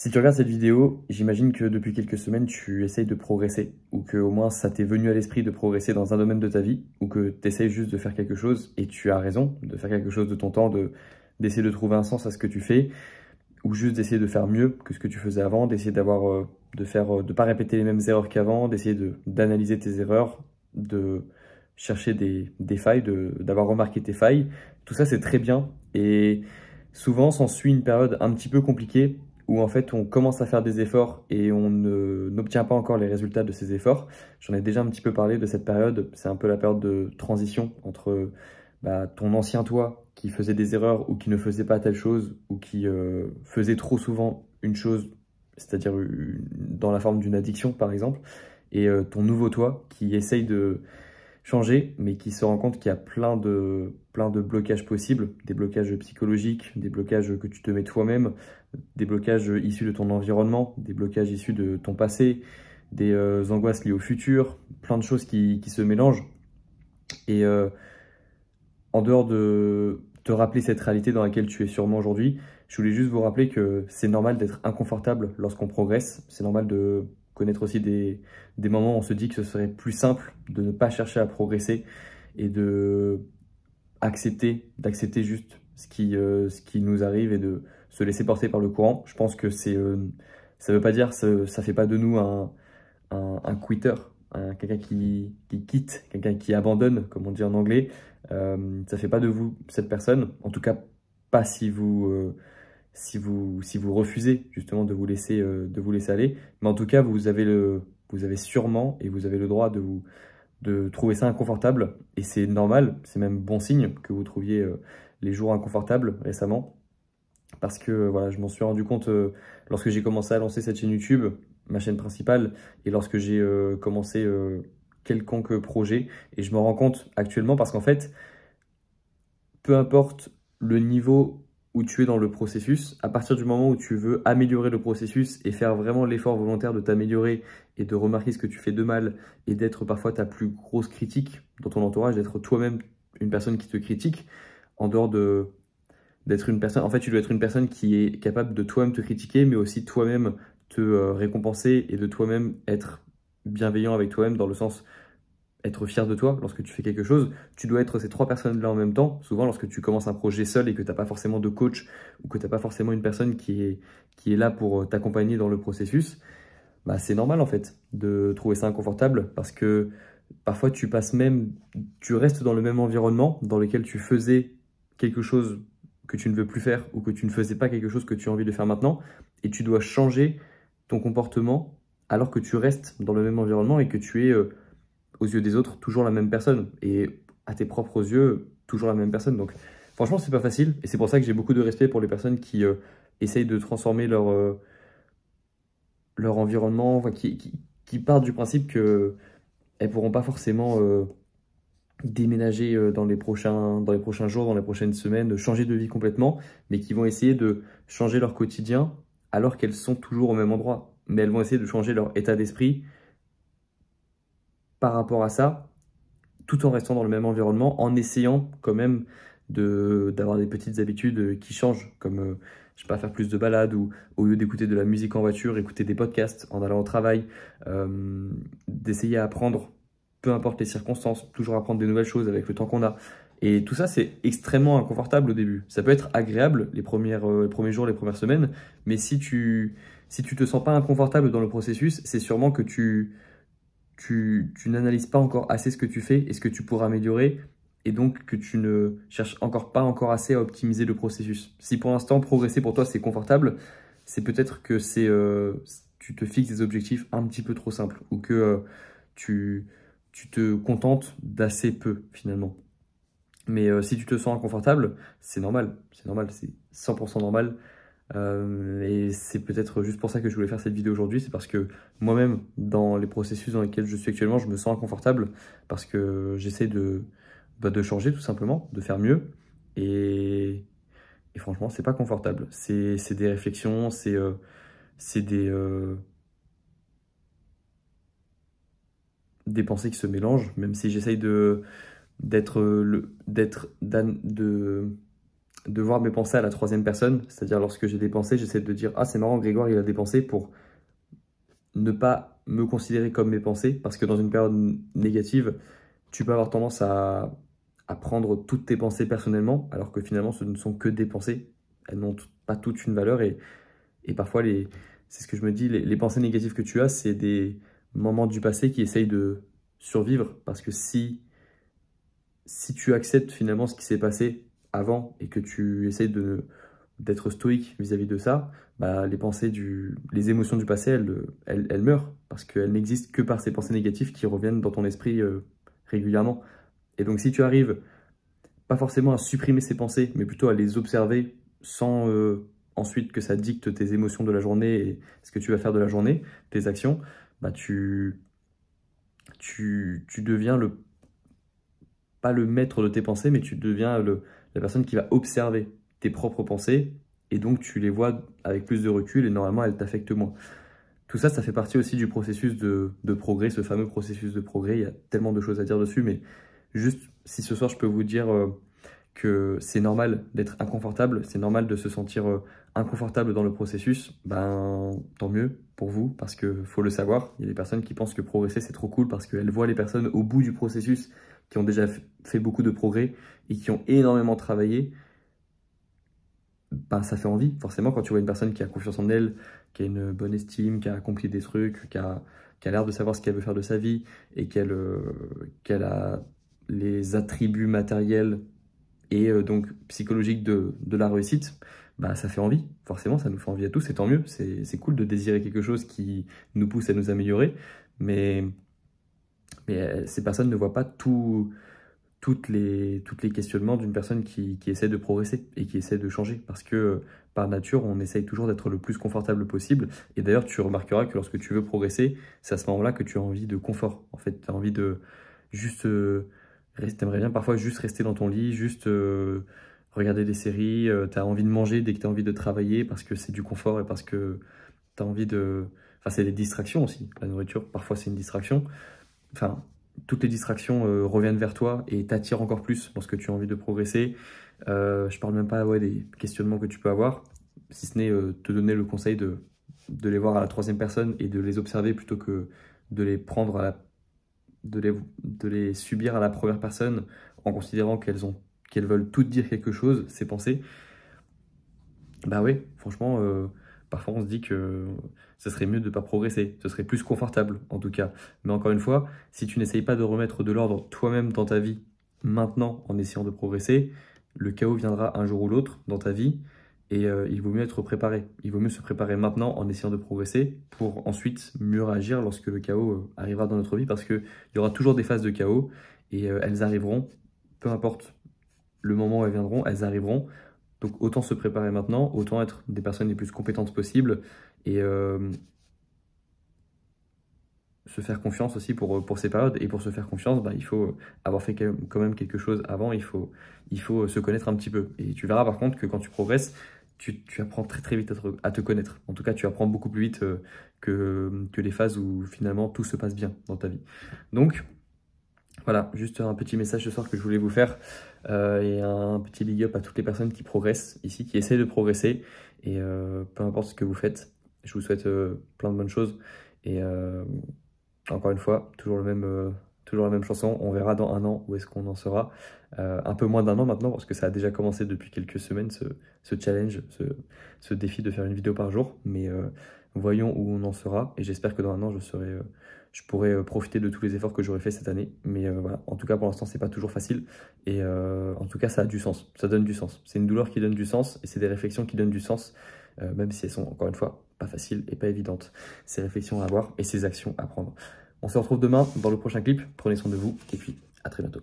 Si tu regardes cette vidéo, j'imagine que depuis quelques semaines, tu essayes de progresser, ou que au moins ça t'est venu à l'esprit de progresser dans un domaine de ta vie, ou que tu essayes juste de faire quelque chose, et tu as raison, de faire quelque chose de ton temps, d'essayer de, trouver un sens à ce que tu fais, ou juste d'essayer de faire mieux que ce que tu faisais avant, d'essayer d'avoir, euh, de faire, euh, de pas répéter les mêmes erreurs qu'avant, d'essayer d'analyser tes erreurs, de chercher des, failles, d'avoir remarqué tes failles. Tout ça, c'est très bien, et souvent s'en suit une période un petit peu compliquée où en fait on commence à faire des efforts et on n'obtient pas encore les résultats de ces efforts. J'en ai déjà un petit peu parlé de cette période, c'est un peu la période de transition entre bah, ton ancien toi qui faisait des erreurs ou qui ne faisait pas telle chose ou qui euh, faisait trop souvent une chose, c'est-à-dire dans la forme d'une addiction par exemple, et euh, ton nouveau toi qui essaye de changer, mais qui se rend compte qu'il y a plein de, plein de blocages possibles, des blocages psychologiques, des blocages que tu te mets toi-même, des blocages issus de ton environnement, des blocages issus de ton passé, des euh, angoisses liées au futur, plein de choses qui, se mélangent. Et euh, en dehors de te rappeler cette réalité dans laquelle tu es sûrement aujourd'hui, je voulais juste vous rappeler que c'est normal d'être inconfortable lorsqu'on progresse, c'est normal de connaître aussi des, des moments où on se dit que ce serait plus simple de ne pas chercher à progresser et de accepter, d'accepter juste ce qui, euh, ce qui nous arrive et de se laisser porter par le courant. Je pense que c'est, ne euh, ça veut pas dire, ça, ne fait pas de nous un, un, quitter, quelqu'un qui, qui, quitte, quelqu'un qui abandonne, comme on dit en anglais. Ça euh, ça fait pas de vous cette personne, en tout cas pas si vous si vous, si vous refusez justement de vous, laisser, euh, de vous laisser aller. Mais en tout cas, vous avez, le, vous avez sûrement et vous avez le droit de, vous, de trouver ça inconfortable. Et c'est normal, c'est même bon signe que vous trouviez euh, les jours inconfortables récemment. Parce que euh, voilà, je m'en suis rendu compte lorsque j'ai commencé à lancer cette chaîne YouTube, ma chaîne principale, et lorsque j'ai commencé quelconque projet. Et je m'en rends compte actuellement parce qu'en fait, peu importe le niveau où tu es dans le processus, à partir du moment où tu veux améliorer le processus et faire vraiment l'effort volontaire de t'améliorer et de remarquer ce que tu fais de mal et d'être parfois ta plus grosse critique dans ton entourage, d'être toi-même une personne qui te critique, en dehors de d'être une personne, en fait tu dois être une personne qui est capable de toi-même te critiquer, mais aussi toi-même te euh, récompenser et de toi-même être bienveillant avec toi-même dans le sens être fier de toi lorsque tu fais quelque chose, tu dois être ces trois personnes-là en même temps. Souvent, lorsque tu commences un projet seul et que tu n'as pas forcément de coach ou que tu n'as pas forcément une personne qui est, qui est là pour euh, t'accompagner dans le processus, bah, c'est normal en fait de trouver ça inconfortable parce que parfois tu passes même, tu restes dans le même environnement dans lequel tu faisais quelque chose que tu ne veux plus faire ou que tu ne faisais pas quelque chose que tu as envie de faire maintenant et tu dois changer ton comportement alors que tu restes dans le même environnement et que tu es... Euh, aux yeux des autres, toujours la même personne. Et à tes propres yeux, toujours la même personne. Donc, franchement, c'est pas facile. Et c'est pour ça que j'ai beaucoup de respect pour les personnes qui euh, essayent de transformer leur, euh, leur environnement, qui, partent du principe qu'elles ne pourront pas forcément euh, déménager dans les, prochains, dans les prochains jours, dans les prochaines semaines, changer de vie complètement, mais qui vont essayer de changer leur quotidien alors qu'elles sont toujours au même endroit. Mais elles vont essayer de changer leur état d'esprit, par rapport à ça, tout en restant dans le même environnement, en essayant quand même d'avoir des petites habitudes qui changent, comme euh, je sais pas faire plus de balades ou au lieu d'écouter de la musique en voiture, écouter des podcasts en allant au travail, euh, d'essayer à apprendre, peu importe les circonstances, toujours apprendre des nouvelles choses avec le temps qu'on a. Et tout ça, c'est extrêmement inconfortable au début. Ça peut être agréable les, premières, euh, premiers jours, les premières semaines, mais si tu si tu te sens pas inconfortable dans le processus, c'est sûrement que tu tu, tu n'analyses pas encore assez ce que tu fais et ce que tu pourras améliorer, et donc que tu ne cherches encore pas encore assez à optimiser le processus. Si pour l'instant progresser pour toi c'est confortable, c'est peut-être que c'est euh, tu te fixes des objectifs un petit peu trop simples ou que euh, tu, te contentes d'assez peu finalement. Mais euh, si tu te sens inconfortable, c'est normal, c'est normal, c'est 100% normal. Euh, et c'est peut-être juste pour ça que je voulais faire cette vidéo aujourd'hui, c'est parce que moi-même, dans les processus dans lesquels je suis actuellement, je me sens inconfortable parce que j'essaie de, bah, de changer tout simplement, de faire mieux. Et, et franchement, c'est pas confortable. C'est des réflexions, c'est euh, des, euh, des pensées qui se mélangent, même si j'essaye d'être le d'être de de voir mes pensées à la troisième personne, c'est-à-dire lorsque j'ai des pensées, j'essaie de dire Ah, c'est marrant, Grégoire, il a des pour ne pas me considérer comme mes pensées, parce que dans une période négative, tu peux avoir tendance à, à prendre toutes tes pensées personnellement, alors que finalement, ce ne sont que des pensées. Elles n'ont pas toute une valeur et, parfois, c'est ce que je me dis, les, pensées négatives que tu as, c'est des moments du passé qui essayent de survivre, parce que si, si tu acceptes finalement ce qui s'est passé avant et que tu essayes d'être stoïque vis-à-vis de ça, bah, les pensées du, les émotions du passé, elles, meurent parce qu'elles n'existent que par ces pensées négatives qui reviennent dans ton esprit euh, régulièrement. Et donc si tu arrives pas forcément à supprimer ces pensées, mais plutôt à les observer sans euh, ensuite que ça dicte tes émotions de la journée et ce que tu vas faire de la journée, tes actions, bah tu, tu deviens le pas le maître de tes pensées, mais tu deviens la personne qui va observer tes propres pensées et donc tu les vois avec plus de recul et normalement elles t'affectent moins. Tout ça, ça fait partie aussi du processus de, progrès, ce fameux processus de progrès. Il y a tellement de choses à dire dessus, mais juste si ce soir je peux vous dire euh, que c'est normal d'être inconfortable, c'est normal de se sentir euh, inconfortable dans le processus, ben tant mieux pour vous parce que faut le savoir. Il y a des personnes qui pensent que progresser c'est trop cool parce qu'elles voient les personnes au bout du processus qui ont déjà fait beaucoup de progrès et qui ont énormément travaillé, bah, ça fait envie. Forcément, quand tu vois une personne qui a confiance en elle, qui a une bonne estime, qui a accompli des trucs, qui a, qui a l'air de savoir ce qu'elle veut faire de sa vie et qu'elle euh, qu'elle a les attributs matériels et euh, donc psychologiques de, de, la réussite, bah, ça fait envie. Forcément, ça nous fait envie à tous et tant mieux. C'est cool de désirer quelque chose qui nous pousse à nous améliorer. Mais mais euh, ces personnes ne voient pas tout, toutes les, toutes les questionnements d'une personne qui, qui, essaie de progresser et qui essaie de changer. Parce que euh, par nature, on essaye toujours d'être le plus confortable possible. Et d'ailleurs, tu remarqueras que lorsque tu veux progresser, c'est à ce moment-là que tu as envie de confort. En fait, tu as envie de juste... Euh, bien parfois juste rester dans ton lit, juste regarder des séries, tu as envie de manger dès que tu as envie de travailler parce que c'est du confort et parce que tu as envie de... Enfin, c'est des distractions aussi. La nourriture, parfois, c'est une distraction enfin, toutes les distractions euh, reviennent vers toi et t'attirent encore plus parce que tu as envie de progresser. Euh, je parle même pas des questionnements que tu peux avoir, si ce n'est euh, te donner le conseil de, de les voir à la troisième personne et de les observer plutôt que de les prendre à la, de les, subir à la première personne en considérant qu'elles ont qu'elles veulent toutes dire quelque chose, ces pensées. Bah oui, franchement, euh, parfois on se dit que ce serait mieux de ne pas progresser, ce serait plus confortable en tout cas. Mais encore une fois, si tu n'essayes pas de remettre de l'ordre toi-même dans ta vie maintenant en essayant de progresser, le chaos viendra un jour ou l'autre dans ta vie et euh, il vaut mieux être préparé. Il vaut mieux se préparer maintenant en essayant de progresser pour ensuite mieux réagir lorsque le chaos euh, arrivera dans notre vie parce qu'il y aura toujours des phases de chaos et euh, elles arriveront, peu importe le moment où elles viendront, elles arriveront. Donc autant se préparer maintenant, autant être des personnes les plus compétentes possibles et euh, se faire confiance aussi pour, euh, pour ces périodes. Et pour se faire confiance, bah, il faut avoir fait quand même quelque chose avant, il faut, il faut euh, se connaître un petit peu. Et tu verras par contre que quand tu progresses, tu, apprends très très vite à te, connaître. En tout cas, tu apprends beaucoup plus vite que, que les phases où finalement tout se passe bien dans ta vie. Donc, voilà, juste un petit message ce soir que je voulais vous faire euh, et un petit big up à toutes les personnes qui progressent ici, qui essaient de progresser et euh, peu importe ce que vous faites, je vous souhaite euh, plein de bonnes choses et encore une fois, toujours le même toujours la même chanson. On verra dans un an où est-ce qu'on en sera. un peu moins d'un an maintenant, parce que ça a déjà commencé depuis quelques semaines, ce, challenge, ce, défi de faire une vidéo par jour. Mais Voyons où on en sera. Et j'espère que dans un an, je, serai, euh, je pourrai euh, profiter de tous les efforts que j'aurai fait cette année. Mais euh, voilà, en tout cas, pour l'instant, c'est pas toujours facile. Et en tout cas, ça a du sens. Ça donne du sens. C'est une douleur qui donne du sens et c'est des réflexions qui donnent du sens, même si elles sont, encore une fois, pas faciles et pas évidentes. Ces réflexions à avoir et ces actions à prendre. On se retrouve demain dans le prochain clip. Prenez soin de vous et puis à très bientôt.